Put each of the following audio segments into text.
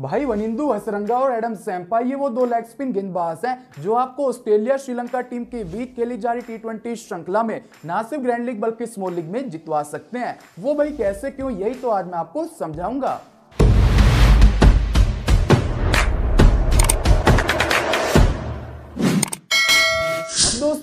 भाई वनिंदु हसरंगा और एडम सैम्पा ये वो दो लेग स्पिन गेंदबाज हैं जो आपको ऑस्ट्रेलिया श्रीलंका टीम के बीच खेली जा रही टी ट्वेंटी श्रृंखला में ना सिर्फ ग्रैंड लीग बल्कि स्मॉल लीग में जितवा सकते हैं वो भाई कैसे क्यों यही तो आज मैं आपको समझाऊंगा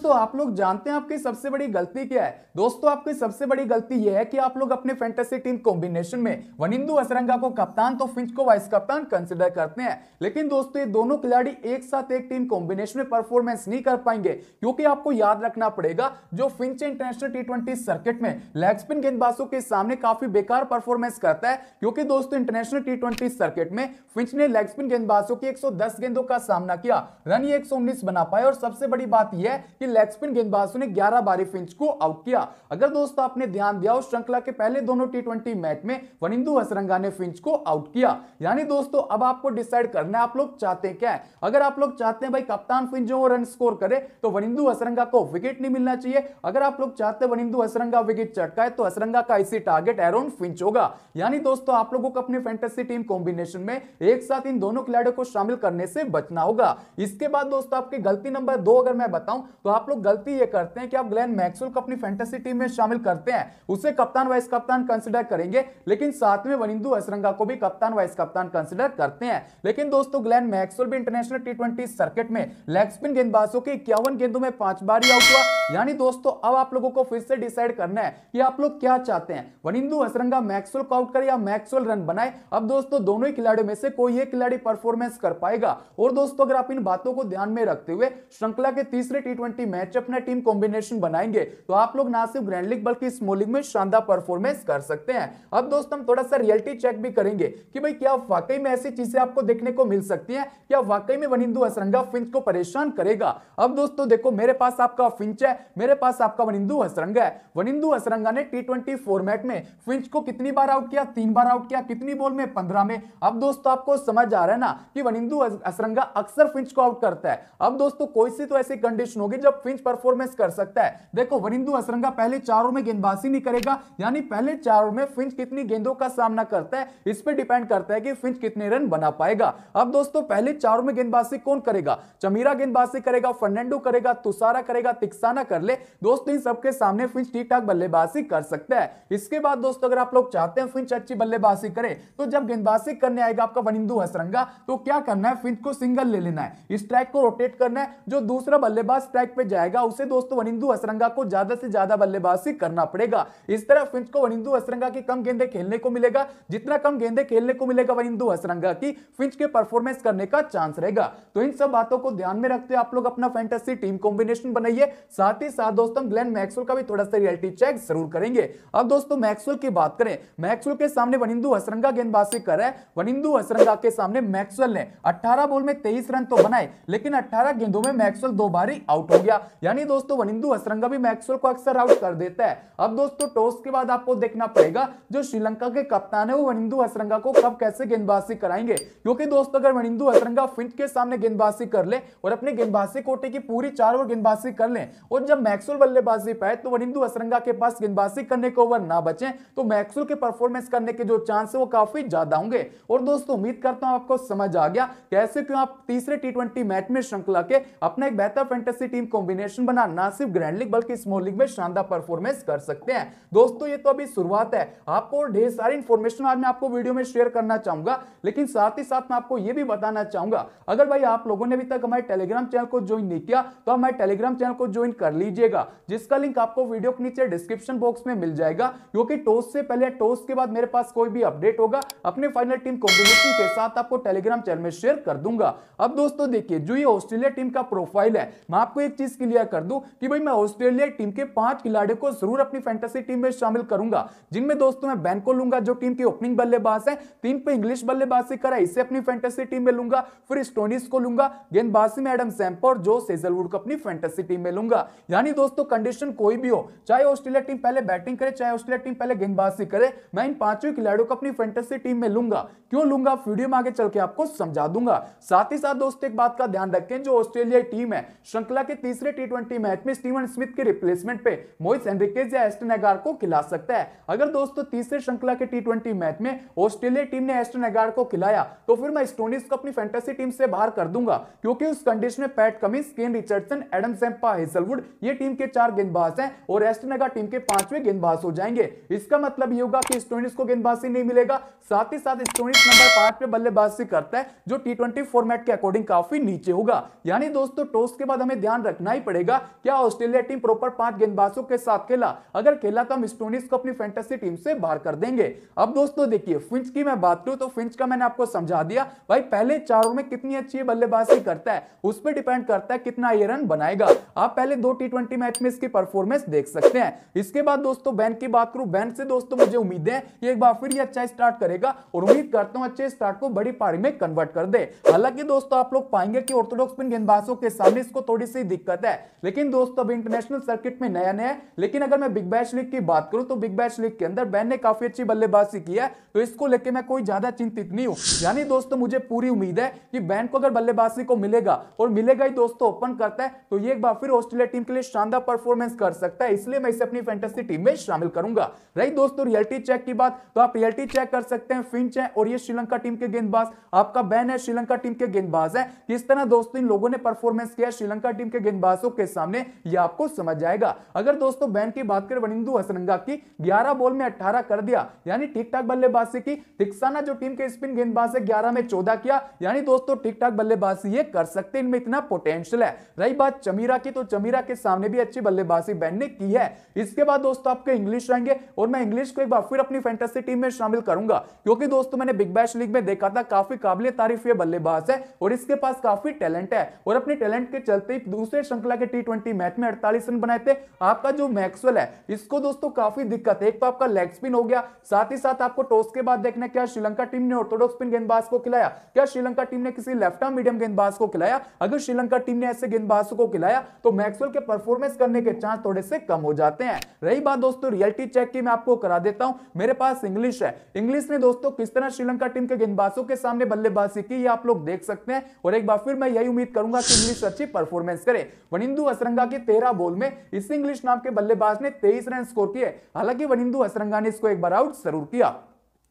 दोस्तों आप लोग जानते हैं आपकी सबसे बड़ी गलती क्या है दोस्तों आपकी सबसे बड़ी गलती यह है कि आप लोग अपने फैंटेसी टीम कॉम्बिनेशन में वनिंदु असरंगा को कप्तान तो फिंच को वाइस कप्तान कंसिडर करते हैं लेकिन दोस्तों ये दोनों खिलाड़ी एक साथ एक टीम कॉम्बिनेशन में परफॉर्मेंस नहीं कर पाएंगे क्योंकि आपको याद रखना पड़ेगा जो फिंच इंटरनेशनल टी सर्किट में लेग स्पिन गेंदबाजों के सामने काफी बेकार परफॉर्मेंस करता है क्योंकि दोस्तों इंटरनेशनल टी सर्किट में फिंच ने लेग स्पिन गेंदबाजों की एक गेंदों का सामना किया रन ये 119 बना पाए और सबसे बड़ी बात यह है कि लेग स्पिन गेंदबाजों ने 11 बारी फिंच को आउट किया अगर दोस्तों आपने ध्यान दिया उस श्रृंखला के पहले दोनों टी मैच में वनिंदु हसरंगा ने फिंच को आउट किया यानी दोस्तों अब आपको डिसाइड करना है आप लोग चाहते क्या है अगर आप लोग चाहते हैं भाई कप्तान फिंच जो रन स्कोर करे तो वनिंदु हसरंगा को विकेट नहीं मिलना चाहिए अगर आप लोग चाहते हैं वनिंदु हसरंगा विकेट चटकाए तो हसरंगा का इसी टारगेट एरोन फिंच होगा यानी दोस्तों आप लोगों को अपने फैंटेसी टीम कॉम्बिनेशन में एक साथ इन दोनों खिलाड़ियों को शामिल करने से बचना होगा इसके बाद दोस्तों आपकी गलती नंबर दो अगर मैं बताऊं तो आप लोग गलती ये करते हैं कि आप ग्लेन मैक्सुल को अपनी फैंटेसी टीम में शामिल करते हैं उसे कप्तान वाइस कप्तान कंसिडर करेंगे लेकिन साथ में वनिंदु असरंगा को भी कप्तान वाइस कप्तान कंसिडर करते हैं लेकिन दोस्तों ग्लैन मैक्सुल भी इंटरनेशनल टी सर्किट में लेग स्पिन गेंदबाजों के इक्यावन गेंदों में पांच बार ही आउट हुआ यानी दोस्तों अब आप लोगों को फिर से डिसाइड करना है कि आप लोग क्या चाहते हैं वनिंदु असरंगा मैक्सुल को आउट करे या मैक्सुल रन बनाए अब दोस्तों दोनों ही खिलाड़ियों में से कोई एक खिलाड़ी परफॉर्मेंस कर पाएगा और दोस्तों अगर आप इन बातों को ध्यान में रखते हुए श्रृंखला के तीसरे टी मैचअप ने टीम कॉम्बिनेशन बनाएंगे तो आप लोग ना सिर्फ ग्रैंड लीग बल्कि स्मॉल लीग में शानदार परफॉर्मेंस कर सकते हैं अब दोस्तों हम थोड़ा सा रियलिटी चेक भी करेंगे कि भाई क्या वाकई में ऐसी चीजें आपको देखने को मिल सकती है क्या वाकई में वनिंदु हसरंगा फिंच को परेशान करेगा अब दोस्तों देखो मेरे पास आपका फिंच है मेरे पास आपका वनिंदु हसरंगा है वनिंदु हसरंगा ने टी फॉर्मेट में फिंच को कितनी बार आउट किया तीन बार आउट किया कितनी बॉल में पंद्रह में अब दोस्तों आपको समझ आ रहा है ना कि वनिंदु असरंगा अक्सर फिंच को आउट करता है अब दोस्तों कोई सी तो ऐसी कंडीशन होगी जब फिंच परफॉर्मेंस कर सकता है देखो वरिंदु असरंगा पहले चारों में गेंदबाजी नहीं करेगा यानी पहले चारों में फिंच कितनी गेंदों का सामना करता है इस पर डिपेंड करता है कि फिंच कितने रन बना पाएगा अब दोस्तों पहले चारों में गेंदबाजी कौन करेगा चमीरा गेंदबाजी करेगा फर्नेंडो करेगा तुसारा करेगा तिक्साना कर ले दोस्तों इन सबके सामने फिंच ठीक ठाक बल्लेबाजी कर सकता है इसके बाद दोस्तों अगर आप लोग चाहते हैं फिंच अच्छी बल्लेबाजी करे तो जब गेंदबाजी करने आएगा आपका वनिंदु हसरंगा तो क्या करना है फिंच को सिंगल ले लेना है इस ट्रैक को रोटेट करना है जो दूसरा बल्लेबाज ट्रैक पे में जाएगा उसे दोस्तों वनिंदु हसरंगा को ज्यादा से ज्यादा बल्लेबाजी करना पड़ेगा इस तरह फिंच को वनिंदु हसरंगा की कम गेंदे खेलने को मिलेगा जितना कम गेंदे खेलने को मिलेगा वनिंदु हसरंगा की फिंच के परफॉर्मेंस करने का चांस रहेगा तो इन सब बातों को ध्यान में रखते आप लोग अपना फैंटेसी टीम कॉम्बिनेशन बनाइए साथ ही साथ दोस्तों ग्लैन मैक्सुल का भी थोड़ा सा रियलिटी चेक जरूर करेंगे अब दोस्तों मैक्सुल की बात करें मैक्सुल के सामने वनिंदु हसरंगा गेंदबाजी कर रहा है वनिंदु हसरंगा के सामने मैक्सवेल ने 18 बॉल में तेईस रन तो बनाए लेकिन 18 गेंदों में मैक्सवेल दो बारी आउट हो गया गया यानी दोस्तों वनिंदु हसरंगा भी मैक्सवेल को अक्सर आउट कर देता है अब दोस्तों टॉस के बाद आपको देखना पड़ेगा जो श्रीलंका के कप्तान है वो वनिंदु हसरंगा को कब कैसे गेंदबाजी कराएंगे क्योंकि दोस्तों अगर वनिंदु हसरंगा फिंट के सामने गेंदबाजी कर ले और अपने गेंदबाजी कोटे की पूरी चार ओवर गेंदबाजी कर ले और जब मैक्सवेल बल्लेबाजी पाए तो वनिंदु हसरंगा के पास गेंदबाजी करने के ओवर ना बचे तो मैक्सवेल के परफॉर्मेंस करने के जो चांस है वो काफी ज्यादा होंगे और दोस्तों उम्मीद करता हूं आपको समझ आ गया कैसे क्यों आप तीसरे टी मैच में श्रृंखला के अपना एक बेहतर फेंटेसी टीम को कॉम्बिनेशन बना ना सिर्फ ग्रैंड लीग बल्कि स्मॉल लीग में शानदार परफॉर्मेंस कर सकते हैं दोस्तों ये तो अभी शुरुआत है आपको ढेर सारी इंफॉर्मेशन आज मैं आपको वीडियो में शेयर करना चाहूंगा लेकिन साथ ही साथ मैं आपको ये भी बताना चाहूंगा अगर भाई आप लोगों ने अभी तक हमारे टेलीग्राम चैनल को ज्वाइन नहीं किया तो हमारे टेलीग्राम चैनल को ज्वाइन कर लीजिएगा जिसका लिंक आपको वीडियो के नीचे डिस्क्रिप्शन बॉक्स में मिल जाएगा क्योंकि टॉस से पहले टॉस के बाद मेरे पास कोई भी अपडेट होगा अपने फाइनल टीम कॉम्बिनेशन के साथ आपको टेलीग्राम चैनल में शेयर कर दूंगा अब दोस्तों देखिए जो ये ऑस्ट्रेलिया टीम का प्रोफाइल है मैं आपको एक चीज क्लियर कर दूं कि भाई मैं ऑस्ट्रेलिया टीम के पांच खिलाड़ियों को जरूर अपनी फैंटेसी टीम में शामिल करूंगा जिनमें दोस्तों मैं बैंक को लूंगा जो टीम के ओपनिंग बल्लेबाज है तीन पे इंग्लिश बल्लेबाजी करा इसे अपनी फैंटेसी टीम में लूंगा फिर स्टोनिस को लूंगा गेंदबाजी में एडम सैम्प और जो सेजलवुड को अपनी फैंटेसी टीम में लूंगा यानी दोस्तों कंडीशन कोई भी हो चाहे ऑस्ट्रेलिया टीम पहले बैटिंग करे चाहे ऑस्ट्रेलिया टीम पहले गेंदबाजी करे मैं इन पांचों खिलाड़ियों को अपनी फैंटेसी टीम में लूंगा क्यों लूंगा वीडियो में आगे चल के आपको समझा दूंगा साथ ही साथ दोस्तों एक बात का ध्यान रखें जो ऑस्ट्रेलिया टीम है श्रृंखला के तीसरे दूसरे टी ट्वेंटी मैच में स्टीवन स्मिथ के रिप्लेसमेंट पे मोइस एनरिकेज या एस्टन एगार को खिला सकता है अगर दोस्तों तीसरे श्रृंखला के टी ट्वेंटी मैच में ऑस्ट्रेलिया टीम ने एस्टन एगार को खिलाया तो फिर मैं स्टोनिस को अपनी फैंटेसी टीम से बाहर कर दूंगा क्योंकि उस कंडीशन में Pat Cummins Kane Richardson Adam Zampa Hazlewood ये टीम के चार गेंदबाज हैं और एस्टन एगार टीम के पांचवें गेंदबाज हो जाएंगे इसका मतलब ये होगा कि स्टोनिस को गेंदबाजी नहीं मिलेगा साथ ही साथ स्टोनिस नंबर पांच पे बल्लेबाजी करता है जो टी ट्वेंटी फॉर्मेट के अकॉर्डिंग काफी नीचे होगा यानी दोस्तों टॉस के बाद हमें ध्यान रखना ही पड़ेगा क्या ऑस्ट्रेलिया टीम प्रॉपर पांच गेंदबाजों के साथ खेला अगर खेला तो हम स्टोनिस को अपनी फैंटेसी टीम से बाहर कर देंगे अब दोस्तों देखिए फिंच की मैं बात करूं तो फिंच का मैंने आपको समझा दिया भाई पहले चारों में कितनी अच्छी बल्लेबाजी करता है उस पर डिपेंड करता है कितना ये रन बनाएगा आप पहले दो टी मैच में इसकी परफॉर्मेंस देख सकते हैं इसके बाद दोस्तों बैन की बात करूं बैन से दोस्तों मुझे उम्मीद है कि एक बार फिर ये अच्छा स्टार्ट करेगा और उम्मीद करता हूं अच्छे स्टार्ट को बड़ी पारी में कन्वर्ट कर दे हालांकि दोस्तों आप लोग पाएंगे कि ऑर्थोडॉक्स स्पिन गेंदबाजों के सामने इसको थोड़ी सी दिक्कत रहता है लेकिन दोस्तों अब इंटरनेशनल सर्किट में नया नया है लेकिन अगर मैं बिग बैश लीग की बात करूं तो बिग बैश लीग के अंदर बैन ने काफी अच्छी बल्लेबाजी की है तो इसको लेकर मैं कोई ज्यादा चिंतित नहीं हूं यानी दोस्तों मुझे पूरी उम्मीद है कि बैन को अगर बल्लेबाजी को मिलेगा और मिलेगा ही दोस्तों ओपन करता है तो ये एक बार फिर ऑस्ट्रेलिया टीम के लिए शानदार परफॉर्मेंस कर सकता है इसलिए मैं इसे अपनी फैंटेसी टीम में शामिल करूंगा रही दोस्तों रियलिटी चेक की बात तो आप रियलिटी चेक कर सकते हैं फिंच है और ये श्रीलंका टीम के गेंदबाज आपका बैन है श्रीलंका टीम के गेंदबाज है किस तरह दोस्तों इन लोगों ने परफॉर्मेंस किया श्रीलंका टीम के गेंदबाज गेंदबाजों के सामने यह आपको समझ जाएगा अगर दोस्तों बैन की बात करें वनिंदु हसरंगा की ग्यारह बॉल में अट्ठारह कर दिया यानी ठीक ठाक बल्लेबाजी की तिक्साना जो टीम के स्पिन गेंदबाज है ग्यारह में चौदह किया यानी दोस्तों ठीक ठाक बल्लेबाजी ये कर सकते इनमें इतना पोटेंशियल है रही बात चमीरा की तो चमीरा के सामने भी अच्छी बल्लेबाजी बैन ने की है इसके बाद दोस्तों आपके इंग्लिश रहेंगे और मैं इंग्लिश को एक बार फिर अपनी फैंटेसी टीम में शामिल करूंगा क्योंकि दोस्तों मैंने बिग बैश लीग में देखा था काफी काबिले तारीफ ये बल्लेबाज है और इसके पास काफी टैलेंट है और अपने टैलेंट के चलते दूसरे श्रृंखला के टी ट्वेंटी मैच में अड़तालीस रन बनाए थे आपका जो मैक्सवेल है इसको दोस्तों काफी दिक्कत है एक तो आपका लेग स्पिन हो गया साथ ही साथ आपको टॉस के बाद देखना क्या श्रीलंका टीम ने ऑर्थोडॉक्स स्पिन गेंदबाज को खिलाया क्या श्रीलंका टीम ने किसी लेफ्ट आर्म मीडियम गेंदबाज को खिलाया अगर श्रीलंका टीम ने ऐसे गेंदबाज को खिलाया तो मैक्सवेल के परफॉर्मेंस करने के चांस थोड़े से कम हो जाते हैं रही बात दोस्तों रियलिटी चेक की मैं आपको करा देता हूं मेरे पास इंग्लिश है इंग्लिश ने दोस्तों किस तरह श्रीलंका टीम के गेंदबाजों के सामने बल्लेबाजी की ये आप लोग देख सकते हैं और एक बार फिर मैं यही उम्मीद करूंगा कि इंग्लिश अच्छी परफॉर्मेंस करे वनिंदु असरंगा के तेरह बॉल में इस इंग्लिश नाम के बल्लेबाज ने तेईस रन स्कोर किए हालांकि वनिंदु असरंगा ने इसको एक बार आउट जरूर किया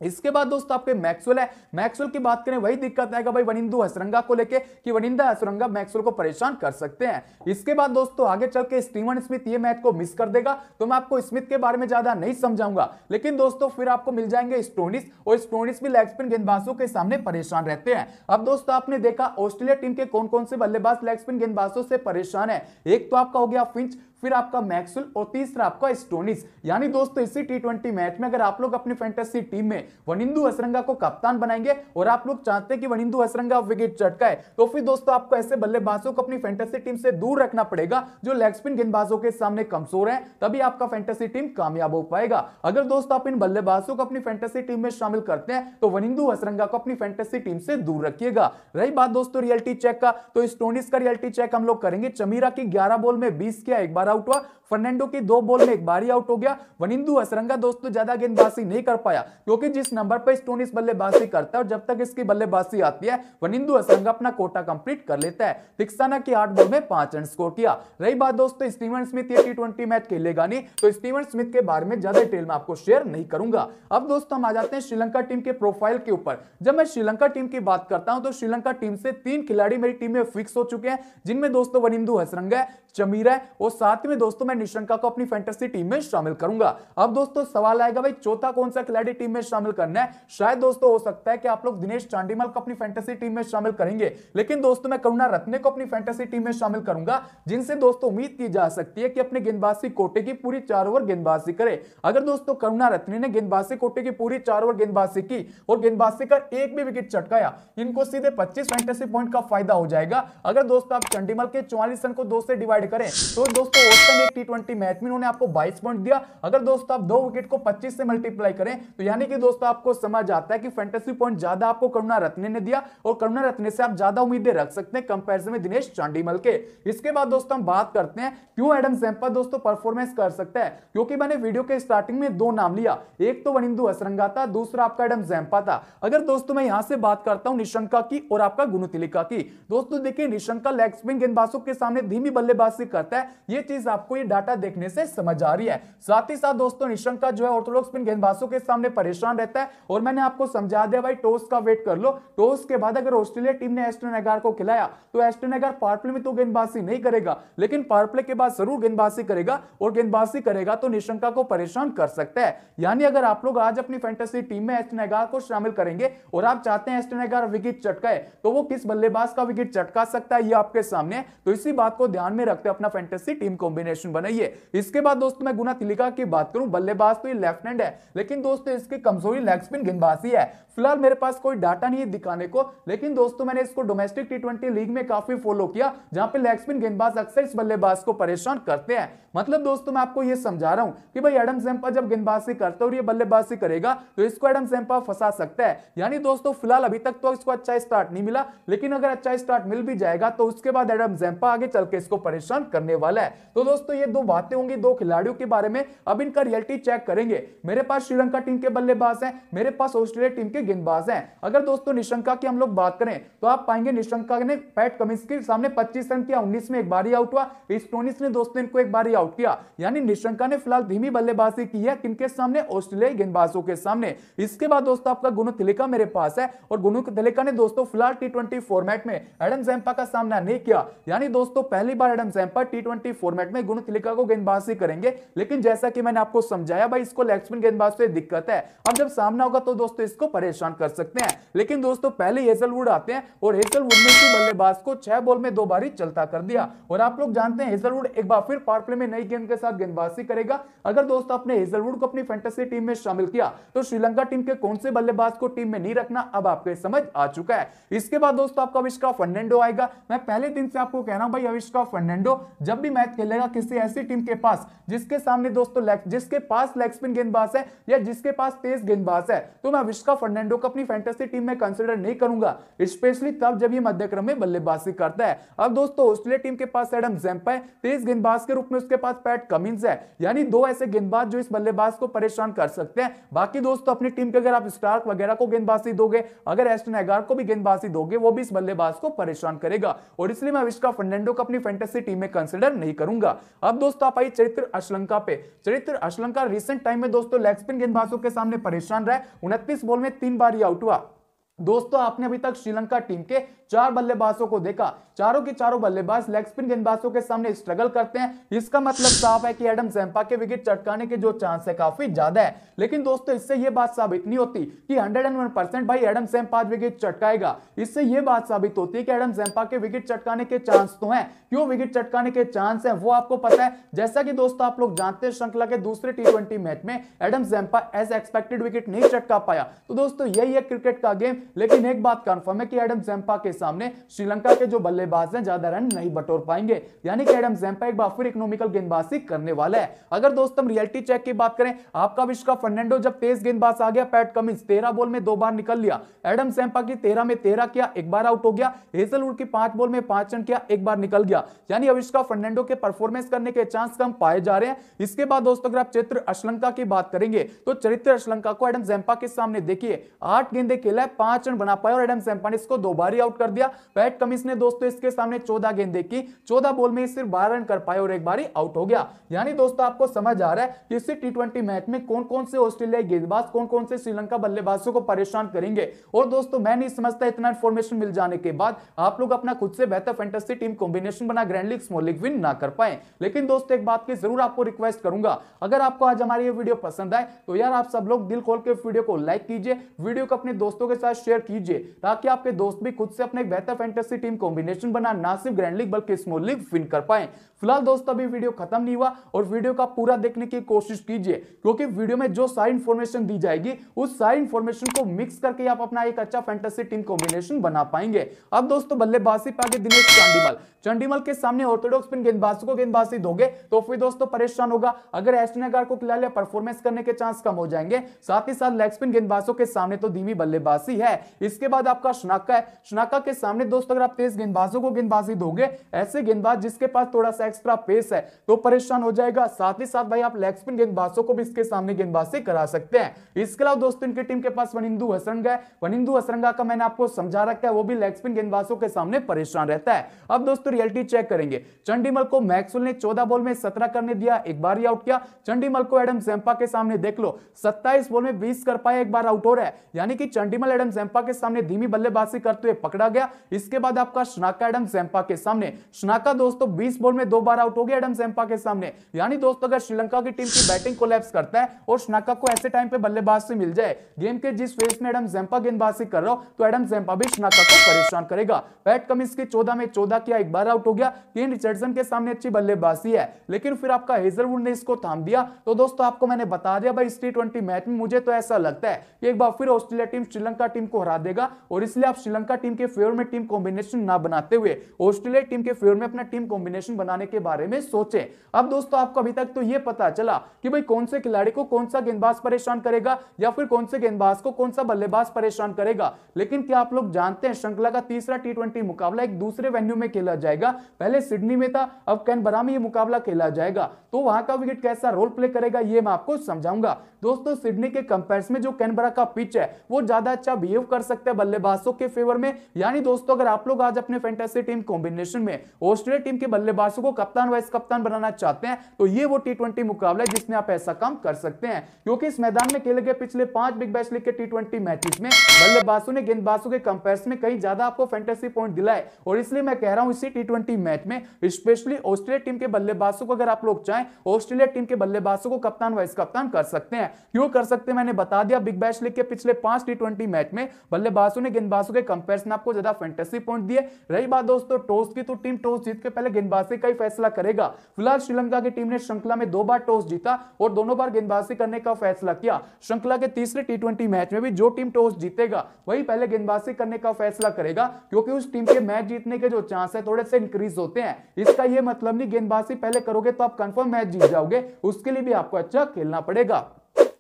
इसके बाद दोस्तों आपके मैक्सवेल है मैक्सवेल की बात करें वही दिक्कत आएगा भाई वनिंदु हसरंगा को लेके कि वनिंदा हसरंगा मैक्सवेल को परेशान कर सकते हैं इसके बाद दोस्तों आगे चल के स्टीवन स्मिथ ये मैच को मिस कर देगा तो मैं आपको स्मिथ के बारे में ज्यादा नहीं समझाऊंगा लेकिन दोस्तों फिर आपको मिल जाएंगे स्टोनिस और स्टोनिस भी लेग स्पिन गेंदबाजों के सामने परेशान रहते हैं अब दोस्तों आपने देखा ऑस्ट्रेलिया टीम के कौन कौन से बल्लेबाज लेग स्पिन गेंदबाजों से परेशान है एक तो आपका हो गया फिंच फिर आपका मैक्सुल और तीसरा आपका स्टोनिस यानी दोस्तों इसी टी ट्वेंटी मैच में अगर आप लोग अपनी फैंटेसी टीम में वनिंदु हसरंगा को कप्तान बनाएंगे और आप लोग चाहते हैं कि वनिंदु हसरंगा विकेट चटकाए तो फिर दोस्तों आपको ऐसे बल्लेबाजों को अपनी फैंटेसी टीम से दूर रखना पड़ेगा जो लेग स्पिन गेंदबाजों के सामने कमजोर है तभी आपका फैंटेसी टीम कामयाब हो पाएगा अगर दोस्तों आप इन बल्लेबाजों को अपनी फैंटेसी टीम में शामिल करते हैं तो वनिंदु हसरंगा को अपनी फैंटेसी टीम से दूर रखिएगा रही बात दोस्तों रियलिटी चेक का तो स्टोनिस का रियलिटी चेक हम लोग करेंगे चमीरा की ग्यारह बॉल में बीस किया एक बार बारह आउट हुआ फर्नांडो की दो बॉल में एक बारी आउट हो गया वनिंदु असरंगा दोस्तों तो ज्यादा गेंदबाजी नहीं कर पाया क्योंकि जिस नंबर पर स्टोनिस बल्लेबाजी करता है और जब तक इसकी बल्लेबाजी आती है वनिंदु असरंगा अपना कोटा कंप्लीट कर लेता है दिक्साना की आठ बॉल में पांच रन स्कोर किया रही बात दोस्तों स्टीवन स्मिथ ये टी मैच खेलेगा नहीं तो स्टीवन स्मिथ के बारे में ज्यादा डिटेल में आपको शेयर नहीं करूंगा अब दोस्तों हम आ जाते हैं श्रीलंका टीम के प्रोफाइल के ऊपर जब मैं श्रीलंका टीम की बात करता हूं तो श्रीलंका टीम से तीन खिलाड़ी मेरी टीम में फिक्स हो चुके हैं जिनमें दोस्तों वनिंदु हसरंगा है चमीरा है और साथ में दोस्तों मैं निशंका को अपनी फैंटेसी टीम में शामिल करूंगा अब दोस्तों सवाल आएगा भाई चौथा कौन सा खिलाड़ी टीम में शामिल करना है शायद दोस्तों हो सकता है कि आप लोग दिनेश चांडीमल को अपनी फैंटेसी टीम में शामिल करेंगे लेकिन दोस्तों मैं करुणा रत्ने को अपनी फैंटेसी टीम में शामिल करूंगा जिनसे दोस्तों उम्मीद की जा सकती है कि अपने गेंदबाजी कोटे की पूरी चार ओवर गेंदबाजी करे अगर दोस्तों करुणा रत्ने ने गेंदबाजी कोटे की पूरी चार ओवर गेंदबाजी की और गेंदबाजी कर एक भी विकेट चटकाया इनको सीधे पच्चीस फैंटेसी पॉइंट का फायदा हो जाएगा अगर दोस्तों आप चंडीमल के चौवालीस रन को दो से डिवाइड करें तो दोस्तों एक टी ट्वेंटी मैच में उन्होंने आपको बाईस पॉइंट दिया अगर दोस्तों आप दो विकेट को पच्चीस से मल्टीप्लाई करें तो यानी कि दोस्तों आपको समझ आता है कि फैंटेसी पॉइंट ज्यादा आपको करुणा रत्ने ने दिया और करुणा रत्ने से आप ज्यादा उम्मीदें रख सकते हैं कंपेरिजन में दिनेश चांडीमल के इसके बाद दोस्तों हम बात करते हैं क्यों एडम सैंपल दोस्तों परफॉर्मेंस कर सकता है क्योंकि मैंने वीडियो के स्टार्टिंग में दो नाम लिया एक तो वनिंदु असरंगा था दूसरा आपका एडम जैम्पा था अगर दोस्तों मैं यहां से बात करता हूं निशंका की और आपका गुनु तिलिका की दोस्तों देखिए निशंका लेग स्पिन गेंदबाजों के सामने धीमी बल्लेबाजी करता है यह चीज आपको ये डाटा देखने से समझ आ रही है साथ ही साथ दोस्तों निशंक का जो है ऑर्थोडॉक्स स्पिन गेंदबाजों के सामने परेशान रहता है और मैंने आपको समझा दिया भाई टॉस का वेट कर लो टॉस के बाद अगर ऑस्ट्रेलिया टीम ने एस्टन एगार को खिलाया तो एस्टन एगार पावर प्ले में तो गेंदबाजी नहीं करेगा लेकिन पावर प्ले के बाद जरूर गेंदबाजी करेगा और गेंदबाजी करेगा तो निशंका को परेशान कर सकता है यानी अगर आप लोग आज अपनी फैंटेसी टीम में एस्टन एगार को शामिल करेंगे और आप चाहते हैं एस्टन एगार विकेट चटकाए तो वो किस बल्लेबाज का विकेट चटका सकता है ये आपके सामने तो इसी बात को ध्यान में रखते अपना फैंटेसी टीम कॉम्बिनेशन बने नहीं है इसके बाद दोस्तों मैं गुना तिलिका की बात करूं बल्लेबाज तो ये लेफ्ट हैंड है लेकिन दोस्तों इसकी कमजोरी लेग स्पिन गेंदबाजी है फिलहाल मेरे पास कोई डाटा नहीं है दिखाने को लेकिन दोस्तों मैंने इसको डोमेस्टिक टी लीग में काफी फॉलो किया जहां पर लेग स्पिन गेंदबाज अक्सर इस बल्लेबाज को परेशान करते हैं मतलब दोस्तों मैं आपको ये समझा रहा हूं कि भाई एडम सेम्पा जब गेंदबाजी करता है और ये बल्लेबाजी करेगा तो इसको एडम सेम्पा फंसा सकता है यानी दोस्तों फिलहाल अभी तक तो इसको अच्छा स्टार्ट नहीं मिला लेकिन अगर अच्छा स्टार्ट मिल भी जाएगा तो उसके बाद एडम जेम्पा आगे चल के इसको परेशान करने वाला है तो दोस्तों ये दो बातें होंगी दो खिलाड़ियों के बारे में अब इनका रियलिटी चेक करेंगे मेरे पास श्रीलंका टीम के बल्लेबाज हैं मेरे पास ऑस्ट्रेलिया टीम के गेंदबाज हैं अगर दोस्तों निशंका की हम लोग बात करें तो आप पाएंगे निशंका ने पैट कमिंस के सामने पच्चीस रन किया उन्नीस में एक बार ही आउट हुआ स्टोनिस ने दोस्तों इनको एक बार ही आउट किया यानी निशंका ने फिलहाल धीमी बल्लेबाजी की है किनके सामने ऑस्ट्रेलियाई गेंदबाजों के सामने इसके बाद दोस्तों आपका गुनु थिलिका मेरे पास है और गुनु थिलिका ने दोस्तों फिलहाल टी फॉर्मेट में एडम जैम्पा का सामना नहीं किया यानी दोस्तों पहली बार एडम जैम्पा टी फॉर्मेट में गुनु थिलिका तरीका को गेंदबाजी करेंगे लेकिन जैसा कि मैंने आपको समझाया भाई इसको लेग गेंदबाज से दिक्कत है अब जब सामना होगा तो दोस्तों इसको परेशान कर सकते हैं लेकिन दोस्तों पहले हेजलवुड आते हैं और हेजलवुड ने भी बल्लेबाज को छह बॉल में दो बारी चलता कर दिया और आप लोग जानते हैं हेजलवुड एक बार फिर पार्ट प्ले में नई गेंद के साथ गेंदबाजी करेगा अगर दोस्तों आपने हेजलवुड को अपनी फैंटेसी टीम में शामिल किया तो श्रीलंका टीम के कौन से बल्लेबाज को टीम में नहीं रखना अब आपके समझ आ चुका है इसके बाद दोस्तों आपका अविष्का फर्नेंडो आएगा मैं पहले दिन से आपको कह रहा हूं भाई अविष्का फर्नेंडो जब भी मैच खेलेगा किसी ऐसे ऐसी टीम के पास जिसके सामने दोस्तों जिसके पास लेग स्पिन गेंदबाज है या जिसके पास तेज गेंदबाज है तो मैं विश्वका फर्नांडो को अपनी फैंटेसी टीम में कंसिडर नहीं करूंगा स्पेशली तब जब ये मध्यक्रम में बल्लेबाजी करता है अब दोस्तों ऑस्ट्रेलिया टीम के पास एडम जैम्पा है तेज गेंदबाज के रूप में उसके पास पैट कमिंस है यानी दो ऐसे गेंदबाज जो इस बल्लेबाज को परेशान कर सकते हैं बाकी दोस्तों अपनी टीम के अगर आप स्टार्क वगैरह को गेंदबाजी दोगे अगर एस्टन एगार को भी गेंदबाजी दोगे वो भी इस बल्लेबाज को परेशान करेगा और इसलिए मैं विश्वका फर्नांडो को अपनी फैंटेसी टीम में कंसिडर नहीं करूंगा अब दोस्तों आप आई चरित्र अश्लंका पे चरित्र अश्लंका रिसेंट टाइम में दोस्तों लेग स्पिन गेंदबाजों के सामने परेशान रहा उनतीस बॉल में तीन बार ही आउट हुआ दोस्तों आपने अभी तक श्रीलंका टीम के चार बल्लेबाजों को देखा चारों के चारों बल्लेबाज लेग स्पिन गेंदबाजों के सामने स्ट्रगल करते हैं इसका मतलब साफ है कि एडम जैम्पा के विकेट चटकाने के जो चांस है काफी ज्यादा है लेकिन दोस्तों इससे यह बात साबित नहीं होती कि हंड्रेड एंड वन परसेंट भाई एडम जैम्पा विकेट चटकाएगा इससे यह बात साबित होती है कि एडम जैम्पा के विकेट चटकाने के चांस तो है क्यों विकेट चटकाने के चांस है वो आपको पता है जैसा कि दोस्तों आप लोग जानते हैं श्रृंखला के दूसरे टी मैच में Adam Zampa as expected wicket नहीं चटका पाया तो दोस्तों यही है क्रिकेट का गेम लेकिन एक बात कन्फर्म है कि एडम जैम्पा के सामने श्रीलंका के जो बल्लेबाज हैं ज्यादा रन नहीं बटोर पाएंगे यानी कि एडम जैम्पा एक बार फिर इकोनॉमिकल गेंदबाजी करने वाला है अगर दोस्तों हम रियलिटी चेक की बात करें आपका विश्व कप फर्नेंडो जब तेज गेंदबाज आ गया पैट कमिंस तेरह बॉल में दो बार निकल लिया एडम सैम्पा की तेरह में तेरह किया एक बार आउट हो गया हेजलवुड की पांच बॉल में पांच रन किया एक बार निकल गया यानी अविष्का फर्नैंडो के परफॉर्मेंस करने के चांस कम पाए जा रहे हैं इसके बाद दोस्तों अगर आप चरित्र अश्लंका की बात करेंगे तो चरित्र अश्लंका को एडम जैम्पा के सामने देखिए आठ गेंदे खेला है पांच रन बना पाए और एडम जैम्पा ने इसको दो बार आउट कर कर दिया पैट तो कमिंस ने दोस्तों इसके सामने चौदह गेंद देखी चौदह बॉल में सिर्फ बारह रन कर पाए और एक बार आउट हो गया यानी दोस्तों आपको समझ आ रहा है कि इसी टी मैच में कौन कौन से ऑस्ट्रेलियाई गेंदबाज कौन कौन से श्रीलंका बल्लेबाजों को परेशान करेंगे और दोस्तों मैं नहीं समझता इतना इन्फॉर्मेशन मिल जाने के बाद आप लोग अपना खुद से बेहतर फैंटेसी टीम कॉम्बिनेशन बना grand league small league win ना कर पाए लेकिन दोस्तों एक बात की जरूर आपको रिक्वेस्ट करूंगा अगर आपको आज हमारी ये वीडियो पसंद आए तो यार आप सब लोग दिल खोल के वीडियो को लाइक कीजिए वीडियो को अपने दोस्तों के साथ शेयर कीजिए ताकि आपके दोस्त भी खुद से अपने अपना एक बेहतर फैंटेसी टीम कॉम्बिनेशन बना ना सिर्फ ग्रैंड लीग बल्कि स्मॉल लीग विन कर पाए फिलहाल दोस्तों अभी वीडियो खत्म नहीं हुआ और वीडियो का पूरा देखने की कोशिश कीजिए क्योंकि वीडियो में जो सारी इंफॉर्मेशन दी जाएगी उस सारी इंफॉर्मेशन को मिक्स करके आप अपना एक अच्छा फैंटेसी टीम कॉम्बिनेशन बना पाएंगे अब दोस्तों बल्लेबाजी पे आगे दिनेश चंडीमल चंडीमल के सामने ऑर्थोडॉक्स पिन गेंदबाज को गेंदबाजी दोगे तो फिर दोस्तों परेशान होगा अगर एस्टन को खिला लिया परफॉर्मेंस करने के चांस कम हो जाएंगे साथ ही साथ लेग स्पिन गेंदबाजों के सामने तो धीमी बल्लेबाजी है इसके बाद आपका शनाका है शनाका के सामने दोस्तों अगर आप तेज गेंदबाजों को गेंदबाजी दोगे ऐसे गेंदबाज जिसके पास थोड़ा सा सा एक्स्ट्रा पेस है तो परेशान हो जाएगा साथ ही साथ भाई आप लेग स्पिन गेंदबाजों को भी इसके सामने गेंदबाजी करा सकते हैं इसके अलावा दोस्तों इनकी टीम के पास वनिंदु हसरंगा है वनिंदु हसरंगा का मैंने आपको समझा रखा है वो भी लेग स्पिन गेंदबाजों के सामने परेशान रहता है अब दोस्तों रियलिटी चेक करेंगे चंडीमल को मैक्सवेल ने चौदह बॉल में सत्रह करने दिया एक बार ही आउट किया चंडीमल को एडम जैम्पा के सामने देख लो सत्ताईस बॉल में बीस कर पाए एक बार आउट हो रहा है यानी कि चंडीमल एडम जैम्पा के सामने धीमी बल्लेबाजी करते हुए पकड़ा गया इसके बाद आपका स्नाका एडम जैम्पा के सामने स्नाका दोस्तों बीस बॉल में दो बार आउट हो गया एडम सेम्पा के सामने यानी दोस्तों अगर श्रीलंका की टीम की बैटिंग कोलेप्स करता है और श्रीलंका को ऐसे टाइम पे बल्लेबाज से मिल जाए गेम के जिस फेस में एडम जेम्पा गेंदबाजी कर रहा हो तो एडम जेम्पा भी श्रीलंका को परेशान करेगा पैट कमिंस की चौदह में चौदह किया एक बार आउट हो गया केन रिचर्डसन के सामने अच्छी बल्लेबाजी है लेकिन फिर आपका हेजलवुड ने इसको थाम दिया तो दोस्तों आपको मैंने बता दिया भाई इस टी मैच में मुझे तो ऐसा लगता है कि एक बार फिर ऑस्ट्रेलिया टीम श्रीलंका टीम को हरा देगा और इसलिए आप श्रीलंका टीम के फेवर में टीम कॉम्बिनेशन ना बनाते हुए ऑस्ट्रेलिया टीम के फेवर में अपना टीम कॉम्बिनेशन बनाने करने के बारे में सोचें अब दोस्तों आपको अभी तक तो यह पता चला कि भाई कौन से खिलाड़ी को कौन सा गेंदबाज परेशान करेगा या फिर कौन से गेंदबाज को कौन सा बल्लेबाज परेशान करेगा लेकिन क्या आप लोग जानते हैं श्रृंखला का तीसरा टी मुकाबला एक दूसरे वेन्यू में खेला जाएगा पहले सिडनी में था अब कैनबरा में यह मुकाबला खेला जाएगा तो वहां का विकेट कैसा रोल प्ले करेगा यह मैं आपको समझाऊंगा दोस्तों सिडनी के कंपेयर में जो कैनबरा का पिच है वो ज्यादा अच्छा बिहेव कर सकता है बल्लेबाजों के फेवर में यानी दोस्तों अगर आप लोग आज अपने फैंटेसी टीम कॉम्बिनेशन में ऑस्ट्रेलिया टीम के बल्लेबाजों को कप्तान वाइस कप्तान बनाना चाहते हैं तो ये वो टी मुकाबला है जिसमें आप ऐसा काम कर सकते हैं क्योंकि इस मैदान में खेले गए पिछले पांच बिग बैच लीग के टी ट्वेंटी मैचेस में बल्लेबाजों ने गेंदबाजों के कंपेयर में कहीं ज्यादा आपको फैंटेसी पॉइंट दिलाए और इसलिए मैं कह रहा हूं इसी टी मैच में स्पेशली ऑस्ट्रेलिया टीम के बल्लेबाजों को अगर आप लोग चाहें ऑस्ट्रेलिया टीम के बल्लेबाजों को कप्तान वाइस कप्तान कर सकते हैं क्यों कर सकते हैं मैंने बता दिया बिग बैच लीग के पिछले पांच टी मैच में बल्लेबाजों ने गेंदबाजों के कंपेरिजन आपको ज्यादा फैंटेसी पॉइंट दिए रही बात दोस्तों टॉस की तो टीम टॉस जीत के पहले गेंदबाजी का ही फैसला करेगा फिलहाल श्रीलंका की टीम ने श्रृंखला में दो बार टॉस जीता और दोनों बार गेंदबाजी करने का फैसला किया श्रृंखला के तीसरे टी मैच में भी जो टीम टॉस जीतेगा वही पहले गेंदबाजी करने का फैसला करेगा क्योंकि उस टीम के मैच जीतने के जो चांस है थोड़े से इंक्रीज होते हैं इसका यह मतलब नहीं गेंदबाजी पहले करोगे तो आप कंफर्म मैच जीत जाओगे उसके लिए भी आपको अच्छा खेलना पड़ेगा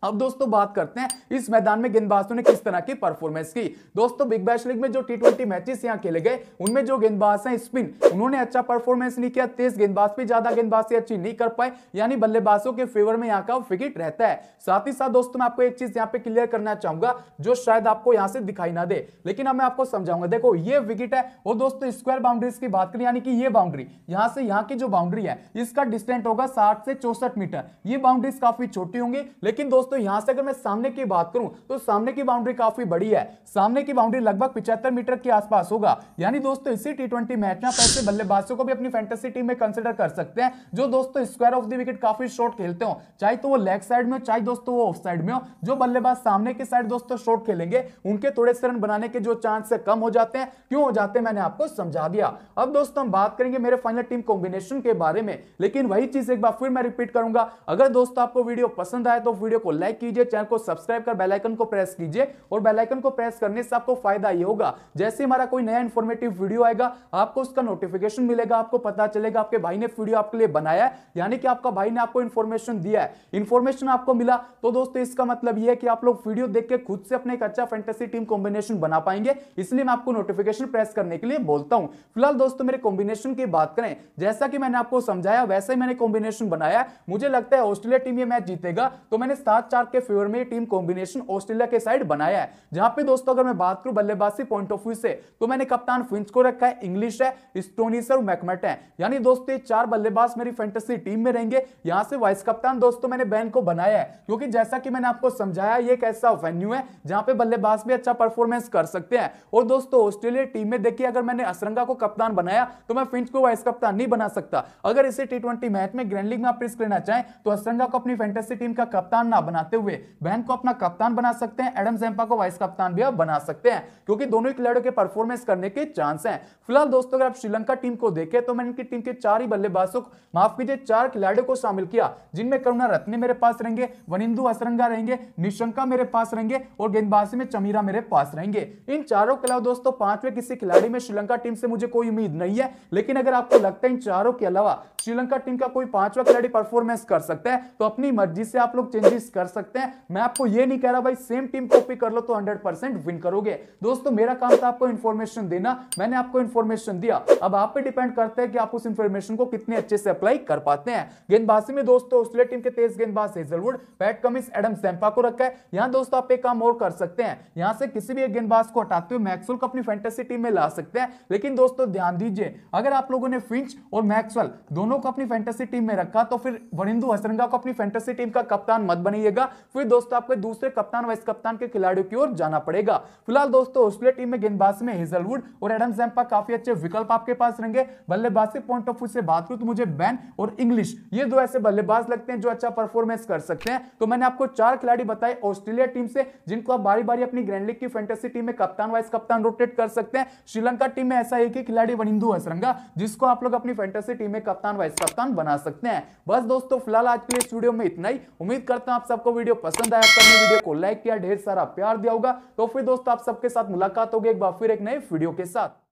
अब दोस्तों बात करते हैं इस मैदान में गेंदबाजों ने किस तरह की परफॉर्मेंस की दोस्तों बिग बैश लीग में जो टी ट्वेंटी मैचेस यहाँ खेले गए उनमें जो गेंदबाज हैं स्पिन उन्होंने अच्छा परफॉर्मेंस नहीं किया तेज गेंदबाज पे ज्यादा गेंदबाजी अच्छी नहीं कर पाए यानी बल्लेबाजों के फेवर में यहाँ का विकेट रहता है साथ ही साथ दोस्तों मैं आपको एक चीज यहाँ पे क्लियर करना चाहूंगा जो शायद आपको यहाँ से दिखाई ना दे लेकिन अब मैं आपको समझाऊंगा देखो ये विकेट है वो दोस्तों स्क्वायर बाउंड्रीज की बात करें यानी कि ये बाउंड्री यहाँ से यहाँ की जो बाउंड्री है इसका डिस्टेंट होगा साठ से चौसठ मीटर ये बाउंड्रीज काफी छोटी होंगी लेकिन दोस्तों दोस्तों यहां से अगर मैं सामने की बात करूं तो सामने की बाउंड्री काफी बड़ी है सामने की बाउंड्री लगभग पिछहत्तर मीटर के आसपास होगा यानी दोस्तों इसी टी ट्वेंटी मैच में आप ऐसे बल्लेबाजों को भी अपनी फैंटेसी टीम में कंसिडर कर सकते हैं जो दोस्तों स्क्वायर ऑफ द विकेट काफी शॉर्ट खेलते हो चाहे तो वो लेग साइड में हो चाहे दोस्तों वो ऑफ साइड में हो जो बल्लेबाज सामने की साइड दोस्तों शॉर्ट खेलेंगे उनके थोड़े से रन बनाने के जो चांस है कम हो जाते हैं क्यों हो जाते हैं मैंने आपको समझा दिया अब दोस्तों हम बात करेंगे मेरे फाइनल टीम कॉम्बिनेशन के बारे में लेकिन वही चीज एक बार फिर मैं रिपीट करूंगा अगर दोस्तों आपको वीडियो पसंद आए तो वीडियो को लाइक कीजिए चैनल को सब्सक्राइब कर बेलाइकन को प्रेस कीजिए और बेलाइकन को प्रेस करने से आपको फायदा ये होगा जैसे हमारा कोई नया इन्फॉर्मेटिव वीडियो आएगा आपको उसका नोटिफिकेशन मिलेगा आपको पता चलेगा आपके भाई ने वीडियो आपके लिए बनाया है यानी कि आपका भाई ने आपको इन्फॉर्मेशन दिया है इन्फॉर्मेशन आपको मिला तो दोस्तों इसका मतलब यह है कि आप लोग वीडियो देख के खुद से अपने एक अच्छा फैंटेसी टीम कॉम्बिनेशन बना पाएंगे इसलिए मैं आपको नोटिफिकेशन प्रेस करने के लिए बोलता हूँ फिलहाल दोस्तों मेरे कॉम्बिनेशन की बात करें जैसा कि मैंने आपको समझाया वैसे ही मैंने कॉम्बिनेशन बनाया मुझे लगता है ऑस्ट्रेलिया टीम ये मैच जीतेगा तो मैंने सात चार के फेवर में टीम कॉम्बिनेशन ऑस्ट्रेलिया के साइड बनाया है जहां पे दोस्तों अगर मैं बात करूं बल्लेबाजी पॉइंट ऑफ व्यू से तो मैंने कप्तान फिंच को रखा है इंग्लिश है स्टोनिस और मैकमेट है यानी दोस्तों ये चार बल्लेबाज मेरी फैंटेसी टीम में रहेंगे यहां से वाइस कप्तान दोस्तों मैंने बैन को बनाया है क्योंकि जैसा कि मैंने आपको समझाया ये एक ऐसा वेन्यू है जहां पे बल्लेबाज भी अच्छा परफॉर्मेंस कर सकते हैं और दोस्तों ऑस्ट्रेलिया टीम में देखिए अगर मैंने असरंगा को कप्तान बनाया तो मैं फिंच को वाइस कप्तान नहीं बना सकता अगर इसे टी मैच में ग्रैंड लीग में आप रिस्क लेना चाहें तो असरंगा को अपनी फैंटेसी टीम का कप्तान ना बना बनाते हुए बहन को अपना कप्तान बना सकते हैं एडम जैम्पा को वाइस कप्तान भी बना सकते हैं क्योंकि दोनों ही खिलाड़ियों के परफॉर्मेंस करने के चांस हैं फिलहाल दोस्तों अगर आप श्रीलंका टीम को देखें तो मैंने इनकी टीम के चार ही बल्लेबाजों को माफ कीजिए चार खिलाड़ियों को शामिल किया जिनमें करुणा रत्ने मेरे पास रहेंगे वनिंदु असरंगा रहेंगे निशंका मेरे पास रहेंगे और गेंदबाजी में चमीरा मेरे पास रहेंगे इन चारों के अलावा दोस्तों पांचवें किसी खिलाड़ी में श्रीलंका टीम से मुझे कोई उम्मीद नहीं है लेकिन अगर आपको लगता है इन चारों के अलावा श्रीलंका टीम का कोई पांचवा खिलाड़ी परफॉर्मेंस कर सकता है तो अपनी मर्जी से आप लोग चेंजेस कर सकते हैं मैं आपको ये नहीं कह रहा भाई सेम टीम कॉपी कर लो तो हंड्रेड विन करोगे दोस्तों मेरा काम था आपको इन्फॉर्मेशन देना मैंने आपको इन्फॉर्मेशन दिया अब आप पे डिपेंड करते हैं कि आप उस इन्फॉर्मेशन को कितने अच्छे से अप्लाई कर पाते हैं गेंदबाजी में दोस्तों ऑस्ट्रेलिया टीम के तेज गेंदबाज Hazlewood Pat Cummins Adam Zampa को रखा है यहां दोस्तों आप एक काम और कर सकते हैं यहां से किसी भी एक गेंदबाज को हटाते हुए मैक्सवेल को अपनी फैंटेसी टीम में ला सकते हैं लेकिन दोस्तों ध्यान दीजिए अगर आप लोगों ने फिंच और मैक्सवेल दोनों दोनों को अपनी फैंटेसी टीम में रखा तो फिर वरिंदु हसरंगा को अपनी फैंटेसी टीम का कप्तान मत बनाइएगा फिर दोस्तों आपको दूसरे कप्तान वाइस कप्तान के खिलाड़ियों की ओर जाना पड़ेगा फिलहाल दोस्तों ऑस्ट्रेलिया टीम में गेंदबाज में हिजलवुड और एडम जैम्पा काफी अच्छे विकल्प आपके पास रहेंगे बल्लेबाज से पॉइंट ऑफ व्यू से बात करूं तो मुझे बैन और इंग्लिश ये दो ऐसे बल्लेबाज लगते हैं जो अच्छा परफॉर्मेंस कर सकते हैं तो मैंने आपको चार खिलाड़ी बताए ऑस्ट्रेलिया टीम से जिनको आप बारी बारी अपनी ग्रैंड लीग की फैंटेसी टीम में कप्तान वाइस कप्तान रोटेट कर सकते हैं श्रीलंका टीम में ऐसा एक ही खिलाड़ी वनिंदु हसरंगा जिसको आप लोग अपनी फैंटेसी टीम में कप्तान है कप्तान बना सकते हैं बस दोस्तों फिलहाल आज के लिए स्टूडियो में इतना ही उम्मीद करता हूं आप सबको वीडियो पसंद आया आपने वीडियो को लाइक किया ढेर सारा प्यार दिया होगा तो फिर दोस्तों आप सबके साथ मुलाकात होगी एक बार फिर एक नए वीडियो के साथ